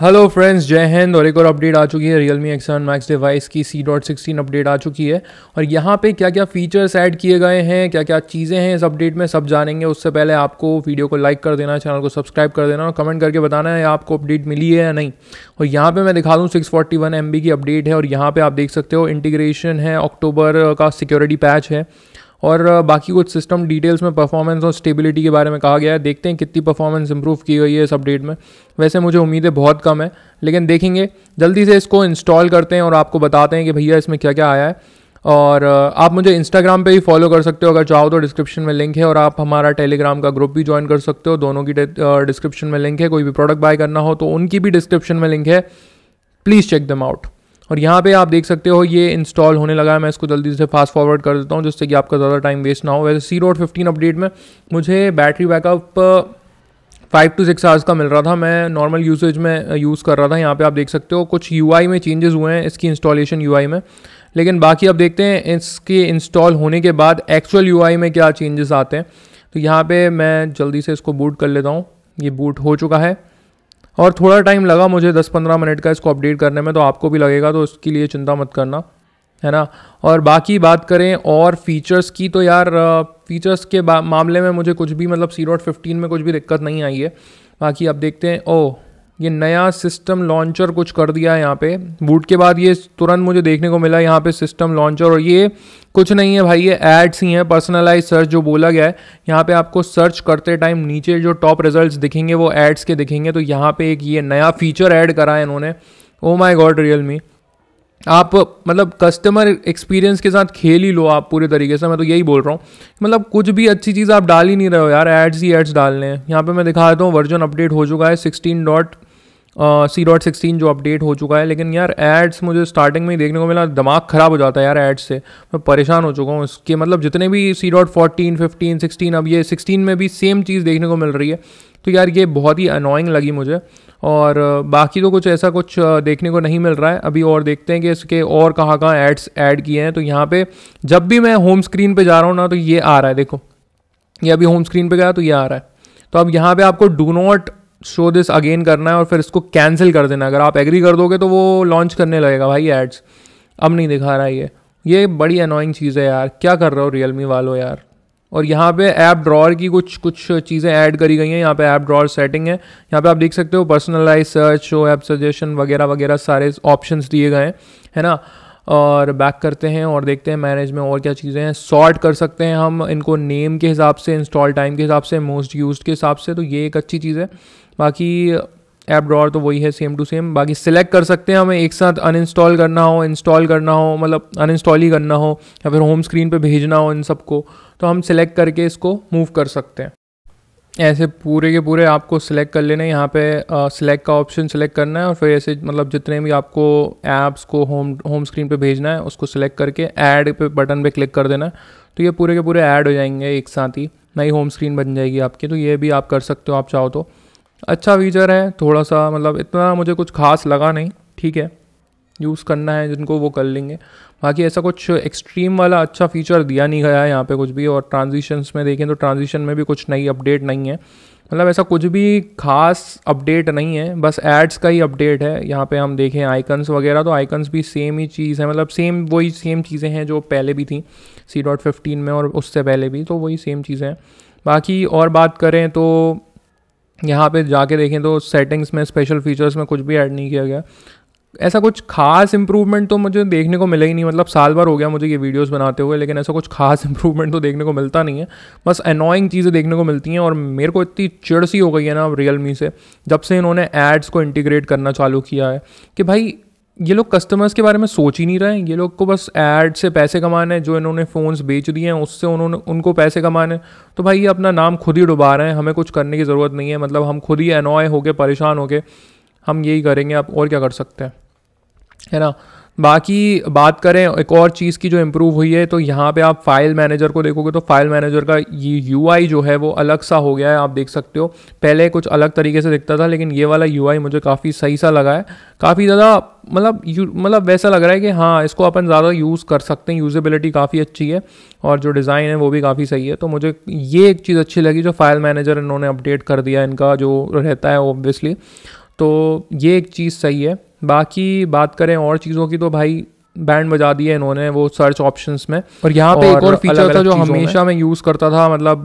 hello friends जय हिंद और एक और अपडेट आ चुकी है रियल मी एक्सन मैक्स डिवाइस की सी डॉट सिक्सटीन अपडेट आ चुकी है और यहाँ पे क्या क्या फीचर्स ऐड किए गए हैं क्या क्या चीज़ें हैं इस अपडेट में सब जानेंगे उससे पहले आपको वीडियो को लाइक कर देना चैनल को सब्सक्राइब कर देना और कमेंट करके बताना है आपको अपडेट मिली है या नहीं और यहाँ पर मैं दिखा दूँ सिक्स फोर्टी वन एम बी की अपडेट है और यहाँ पर आप देख सकते हो इंटीग्रेशन है अक्टूबर का सिक्योरिटी पैच है और बाकी कुछ सिस्टम डिटेल्स में परफॉर्मेंस और स्टेबिलिटी के बारे में कहा गया है देखते हैं कितनी परफॉर्मेंस इंप्रूव की गई है इस अपडेट में वैसे मुझे उम्मीदें बहुत कम है लेकिन देखेंगे जल्दी से इसको इंस्टॉल करते हैं और आपको बताते हैं कि भैया इसमें क्या क्या आया है और आप मुझे इंस्टाग्राम पे भी फॉलो कर सकते हो अगर चाहो तो डिस्क्रिप्शन में लिंक है और आप हमारा टेलीग्राम का ग्रुप भी ज्वाइन कर सकते हो दोनों की डिस्क्रिप्शन में लिंक है कोई भी प्रोडक्ट बाय करना हो तो उनकी भी डिस्क्रिप्शन में लिंक है प्लीज़ चेक दम आउट और यहाँ पे आप देख सकते हो ये इंस्टॉल होने लगा है मैं इसको जल्दी से फास्ट फॉरवर्ड कर देता हूँ जिससे कि आपका ज़्यादा टाइम वेस्ट ना हो वैसे सी रोड फिफ्टीन अपडेट में मुझे battery backup five two six hours का मिल रहा था मैं नॉर्मल यूसेज में यूज़ uh, कर रहा था यहाँ पे आप देख सकते हो कुछ यू में चेंजेस हुए हैं इसकी इंस्टॉलेशन यू में लेकिन बाकी आप देखते हैं इसके इंस्टॉल होने के बाद एक्चुअल यू में क्या चेंजेस आते हैं तो यहाँ पर मैं जल्दी से इसको बूट कर लेता हूँ ये बूट हो चुका है और थोड़ा टाइम लगा मुझे 10-15 मिनट का इसको अपडेट करने में तो आपको भी लगेगा तो इसके लिए चिंता मत करना है ना और बाकी बात करें और फीचर्स की तो यार फीचर्स के मामले में मुझे कुछ भी मतलब सी फिफ्टीन में कुछ भी दिक्कत नहीं आई है बाकी आप देखते हैं ओ ये नया सिस्टम लॉन्चर कुछ कर दिया है यहाँ पे बूट के बाद ये तुरंत मुझे देखने को मिला यहाँ पे सिस्टम लॉन्चर और ये कुछ नहीं है भाई ये एड्स ही हैं पर्सनलाइज सर्च जो बोला गया है यहाँ पे आपको सर्च करते टाइम नीचे जो टॉप रिजल्ट्स दिखेंगे वो एड्स के दिखेंगे तो यहाँ पे एक ये नया फीचर ऐड करा है इन्होंने ओ माई गॉड रियल मी आप मतलब कस्टमर एक्सपीरियंस के साथ खेल ही लो आप पूरे तरीके से मैं तो यही बोल रहा हूँ मतलब कुछ भी अच्छी चीज़ आप डाल ही नहीं रहे हो यार एड्स ही एड्स डालने हैं यहाँ पे मैं दिखा देता हूँ वर्जन अपडेट हो चुका है sixteen dot C dot sixteen जो अपडेट हो चुका है लेकिन यार एड्स मुझे स्टार्टिंग में ही देखने को मिला दिमाग ख़राब हो जाता है यार एड्स से मैं परेशान हो चुका हूँ इसके मतलब जितने भी C dot fourteen fifteen sixteen अब ये सिक्सटीन में भी सेम चीज़ देखने को मिल रही है तो यार ये बहुत ही अनोइंग लगी मुझे और बाकी तो कुछ ऐसा कुछ देखने को नहीं मिल रहा है अभी और देखते हैं कि इसके और कहाँ कहाँ एड्स ऐड किए हैं तो यहाँ पे जब भी मैं होम स्क्रीन पे जा रहा हूँ ना तो ये आ रहा है देखो ये अभी होम स्क्रीन पे गया तो ये आ रहा है तो अब यहाँ पे आपको do not show this again करना है और फिर इसको कैंसिल कर देना अगर आप एग्री कर दोगे तो वो लॉन्च करने लगेगा भाई एड्स अब नहीं दिखा रहा ये ये बड़ी अनोइंग चीज़ है यार क्या कर रहे हो रियल मी वालों यार और यहाँ पे ऐप ड्रॉर की कुछ कुछ चीज़ें ऐड करी गई हैं यहाँ पे ऐप ड्रॉर सेटिंग है यहाँ पे आप देख सकते हो personalize search show app suggestion वगैरह वगैरह सारे ऑप्शंस दिए गए हैं है ना और बैक करते हैं और देखते हैं मैनेज में और क्या चीज़ें हैं सॉर्ट कर सकते हैं हम इनको नेम के हिसाब से इंस्टॉल टाइम के हिसाब से मोस्ट यूज के हिसाब से तो ये एक अच्छी चीज़ है बाकी ऐप ड्रॉर तो वही है सेम टू सेम बाकी सिलेक्ट कर सकते हैं हमें एक साथ अनइंस्टॉल करना हो इंस्टॉल करना हो मतलब अनइंस्टॉल ही करना हो या फिर होम स्क्रीन पे भेजना हो इन सबको तो हम सिलेक्ट करके इसको मूव कर सकते हैं ऐसे पूरे के पूरे आपको सिलेक्ट कर लेना है यहाँ पे सिलेक्ट का ऑप्शन सिलेक्ट करना है और फिर ऐसे मतलब जितने भी आपको ऐप्स को होम होम स्क्रीन पे भेजना है उसको सिलेक्ट करके ऐड पे बटन पे क्लिक कर देना है तो ये पूरे के पूरे ऐड हो जाएंगे एक साथ ही नई होम स्क्रीन बन जाएगी आपकी तो ये भी आप कर सकते हो आप चाहो तो अच्छा फीचर है थोड़ा सा मतलब इतना मुझे कुछ खास लगा नहीं ठीक है यूज़ करना है जिनको वो कर लेंगे बाकी ऐसा कुछ एक्सट्रीम वाला अच्छा फीचर दिया नहीं गया है यहाँ पे कुछ भी और ट्रांजिशंस में देखें तो ट्रांजिशन में भी कुछ नई अपडेट नहीं है मतलब ऐसा कुछ भी खास अपडेट नहीं है बस एड्स का ही अपडेट है यहाँ पे हम देखें आइकन्स वगैरह तो आइकन्स भी सेम ही चीज़ है मतलब सेम वही सेम चीज़ें हैं जो पहले भी थी सी डॉट फिफ्टीन में और उससे पहले भी तो वही सेम चीज़ें हैं बाकी और बात करें तो यहाँ पे जाके देखें तो सेटिंग्स में स्पेशल फीचर्स में कुछ भी ऐड नहीं किया गया ऐसा कुछ खास इंप्रूवमेंट तो मुझे देखने को मिला ही नहीं मतलब साल भर हो गया मुझे ये वीडियोस बनाते हुए लेकिन ऐसा कुछ खास इंप्रूवमेंट तो देखने को मिलता नहीं है बस अनोइंग चीज़ें देखने को मिलती हैं और मेरे को इतनी चिड़ सी हो गई है ना रियल मी से जब से इन्होंने एड्स को इंटीग्रेट करना चालू किया है कि भाई ये लोग कस्टमर्स के बारे में सोच ही नहीं रहे हैं ये लोग को बस एड से पैसे कमाने हैं जो इन्होंने फ़ोन्स बेच दिए हैं उससे उन्होंने उनको पैसे कमाने तो भाई ये अपना नाम खुद ही डुबा रहे हैं हमें कुछ करने की ज़रूरत नहीं है मतलब हम खुद ही अनॉय होके परेशान होके हम यही करेंगे आप और क्या कर सकते हैं है ना बाकी बात करें एक और चीज़ की जो इम्प्रूव हुई है तो यहाँ पे आप फाइल मैनेजर को देखोगे तो फाइल मैनेजर का ये यू जो है वो अलग सा हो गया है आप देख सकते हो पहले कुछ अलग तरीके से दिखता था लेकिन ये वाला यू मुझे काफ़ी सही सा लगा है काफ़ी ज़्यादा मतलब मतलब वैसा लग रहा है कि हाँ इसको अपन ज़्यादा यूज़ कर सकते हैं यूजेबिलिटी काफ़ी अच्छी है और जो डिज़ाइन है वो भी काफ़ी सही है तो मुझे ये एक चीज़ अच्छी लगी जो फाइल मैनेजर इन्होंने अपडेट कर दिया इनका जो रहता है ऑब्वियसली तो ये एक चीज़ सही है बाकी बात करें और चीज़ों की तो भाई बैंड बजा दिए इन्होंने वो सर्च ऑप्शंस में और यहाँ पे और एक और फीचर था जो हमेशा मैं यूज़ करता था मतलब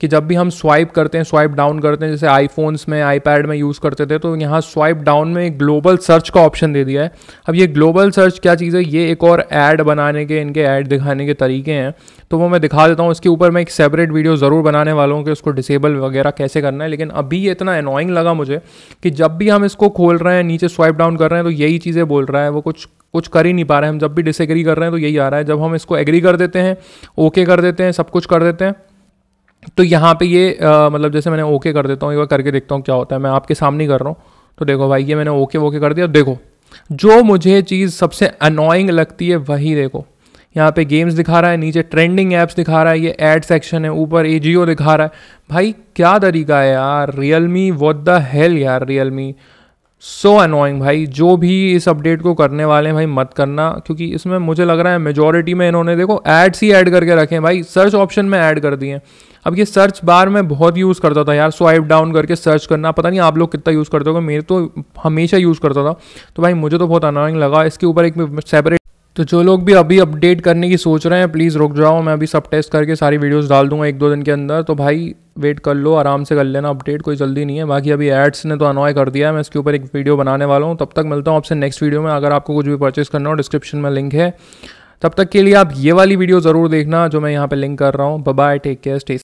कि जब भी हम स्वाइप करते हैं स्वाइप डाउन करते हैं जैसे आईफोन्स में आईपैड में यूज़ करते थे तो यहाँ स्वाइप डाउन में एक ग्लोबल सर्च का ऑप्शन दे दिया है अब ये ग्लोबल सर्च क्या चीज़ है ये एक और ऐड बनाने के इनके ऐड दिखाने के तरीके हैं तो वो मैं दिखा देता हूँ इसके ऊपर मैं एक सेपरेट वीडियो ज़रूर बनाने वाला हूँ कि उसको डिसेबल वगैरह कैसे करना है लेकिन अभी ये इतना अनोइंग लगा मुझे कि जब भी हम इसको खोल रहे हैं नीचे स्वाइप डाउन कर रहे हैं तो यही चीज़ें बोल रहा है वो कुछ कुछ कर ही नहीं पा रहे हम जब भी डिसएग्री कर रहे हैं तो यही आ रहा है जब हम इसको एग्री कर देते हैं ओके कर देते हैं सब कुछ कर देते हैं तो यहाँ पे ये आ, मतलब जैसे मैंने ओके कर देता हूँ एक बार करके देखता हूँ क्या होता है मैं आपके सामने कर रहा हूँ तो देखो भाई ये मैंने ओके वोके कर दिया देखो जो मुझे चीज़ सबसे अनोइंग लगती है वही देखो यहाँ पे गेम्स दिखा रहा है नीचे ट्रेंडिंग ऐप्स दिखा रहा है ये एड सेक्शन है ऊपर ए दिखा रहा है भाई क्या तरीका है यार Realme what the hell यार Realme so so annoying भाई जो भी इस अपडेट को करने वाले हैं भाई मत करना क्योंकि इसमें मुझे लग रहा है मेजोरिटी में इन्होंने देखो एड्स ही ऐड करके रखे हैं भाई सर्च ऑप्शन में ऐड कर दिए अब ये सर्च बार में बहुत यूज़ करता था यार स्वाइप डाउन करके सर्च करना पता नहीं आप लोग कितना यूज़ करते हो मेरे तो हमेशा यूज़ करता था तो भाई मुझे तो बहुत अनोइंग लगा इसके ऊपर एक सेपरेट तो जो लोग भी अभी अपडेट करने की सोच रहे हैं प्लीज़ रुक जाओ मैं अभी सब टेस्ट करके सारी वीडियोस डाल दूंगा एक दो दिन के अंदर तो भाई वेट कर लो आराम से कर लेना अपडेट कोई जल्दी नहीं है बाकी अभी एड्स ने तो अनॉय कर दिया है मैं इसके ऊपर एक वीडियो बनाने वाला हूँ तब तक मिलता हूँ आपसे नेक्स्ट वीडियो में अगर आपको कुछ भी परचेस करना हो डिस्क्रिप्शन में लिंक है तब तक के लिए आप ये वाली वीडियो ज़रूर देखना जो मैं यहाँ पर लिंक कर रहा हूँ बाय टेक केयर स्टे